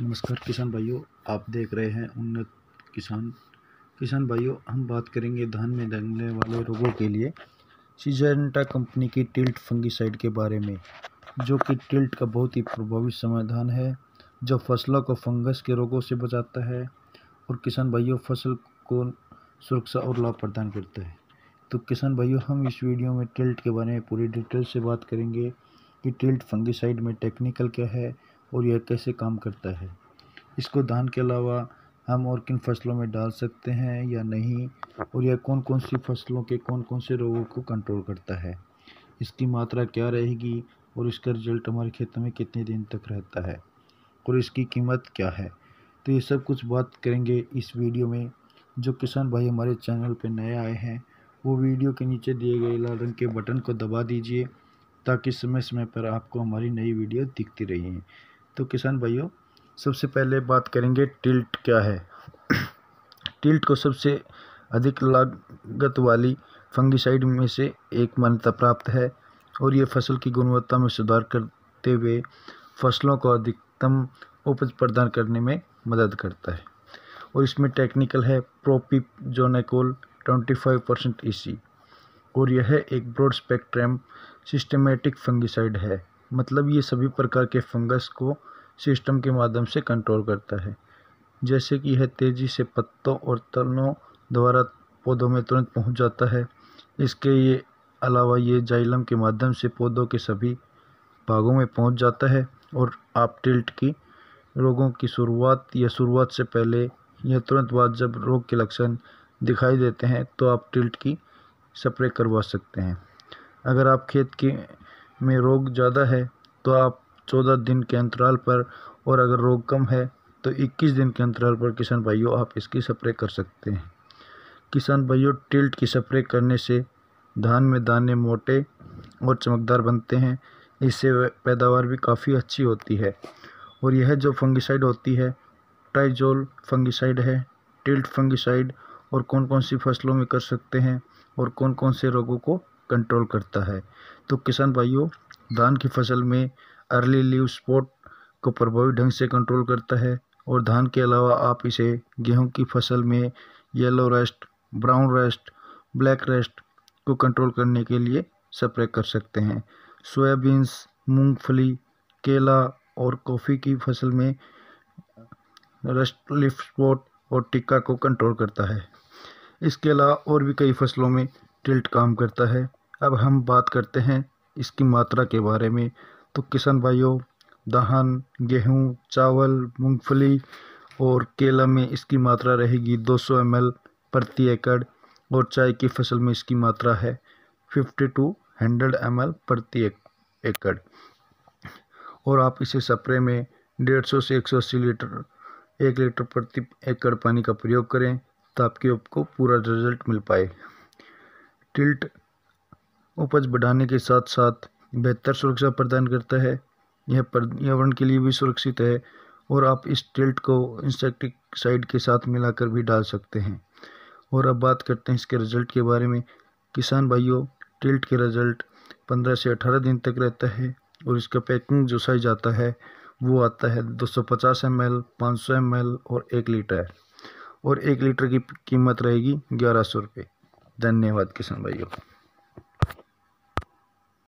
नमस्कार किसान भाइयों आप देख रहे हैं उन्नत किसान किसान भाइयों हम बात करेंगे धान में लगने वाले रोगों के लिए सीजेंटा कंपनी की टिल्ट फंगीसाइड के बारे में जो कि टिल्ट का बहुत ही प्रभावी समाधान है जो फसलों को फंगस के रोगों से बचाता है और किसान भाइयों फसल को सुरक्षा और लाभ प्रदान करता है तो किसान भाइयों हम इस वीडियो में टिल्ट के बारे में पूरी डिटेल से बात करेंगे कि टिल्ट फंगीसाइड में टेक्निकल क्या है और यह कैसे काम करता है इसको धान के अलावा हम और किन फसलों में डाल सकते हैं या नहीं और यह कौन कौन सी फसलों के कौन कौन से रोगों को कंट्रोल करता है इसकी मात्रा क्या रहेगी और इसका रिजल्ट हमारे खेतों में कितने दिन तक रहता है और इसकी कीमत क्या है तो ये सब कुछ बात करेंगे इस वीडियो में जो किसान भाई हमारे चैनल पर नए आए हैं वो वीडियो के नीचे दिए गए लाल रंग के बटन को दबा दीजिए ताकि समय समय पर आपको हमारी नई वीडियो दिखती रहें तो किसान भाइयों सबसे पहले बात करेंगे टिल्ट क्या है टिल्ट को सबसे अधिक लागत वाली फंगिसाइड में से एक मान्यता प्राप्त है और ये फसल की गुणवत्ता में सुधार करते हुए फसलों को अधिकतम उपज प्रदान करने में मदद करता है और इसमें टेक्निकल है propiconazole twenty five percent E e और यह एक ब्रॉड स्पेक्ट्रम सिस्टमेटिक फंगिसाइड है मतलब ये सभी प्रकार के फंगस को सिस्टम के माध्यम से कंट्रोल करता है जैसे कि यह तेज़ी से पत्तों और तनों द्वारा पौधों में तुरंत पहुंच जाता है इसके ये अलावा ये जाइलम के माध्यम से पौधों के सभी भागों में पहुंच जाता है और आप टिल्ट की रोगों की शुरुआत या शुरुआत से पहले या तुरंत बाद जब रोग के लक्षण दिखाई देते हैं तो आप टिल्ट की स्प्रे करवा सकते हैं अगर आप खेत के में रोग ज़्यादा है तो आप चौदह दिन के अंतराल पर और अगर रोग कम है तो इक्कीस दिन के अंतराल पर किसान भाइयों आप इसकी स्प्रे कर सकते हैं किसान भाइयों टिल्ट की स्प्रे करने से धान में दाने मोटे और चमकदार बनते हैं इससे पैदावार भी काफ़ी अच्छी होती है और यह जो फंगिसाइड होती है टाइजोल फंगिसाइड है टिल्ट फंगिसाइड और कौन कौन सी फसलों में कर सकते हैं और कौन कौन से रोगों को कंट्रोल करता है तो किसान भाइयों धान की फसल में अर्ली लीव स्पॉट को प्रभावी ढंग से कंट्रोल करता है और धान के अलावा आप इसे गेहूं की फसल में yellow rust brown rust black rust को कंट्रोल करने के लिए स्प्रे कर सकते हैं सोयाबीन्स मूंगफली केला और कॉफ़ी की फसल में रस्ट लिफ स्पॉट और टिक्का को कंट्रोल करता है इसके अलावा और भी कई फसलों में टिल्ट काम करता है अब हम बात करते हैं इसकी मात्रा के बारे में तो किसान भाइयों दहन गेहूँ चावल मूंगफली और केला में इसकी मात्रा रहेगी 200 एम प्रति एकड़ और चाय की फसल में इसकी मात्रा है 50 टू 100 एम प्रति एक, एकड़ और आप इसे सप्रे में 150 से 180 लीटर एक लीटर प्रति एकड़ पानी का प्रयोग करें तो आपके आपको पूरा रिजल्ट मिल पाए टिल्ट उपज बढ़ाने के साथ साथ बेहतर सुरक्षा प्रदान करता है यह पर्यावरण के लिए भी सुरक्षित है और आप इस टिल्ट को इंसेक्टिसाइड के साथ मिलाकर भी डाल सकते हैं और अब बात करते हैं इसके रिजल्ट के बारे में किसान भाइयों टिल्ट के रिजल्ट पंद्रह से अठारह दिन तक रहता है और इसका पैकिंग जो साइज आता है वो आता है 250 सौ एम एल और एक लीटर और एक लीटर की कीमत रहेगी ग्यारह सौ रुपये धन्यवाद किसान भाइयों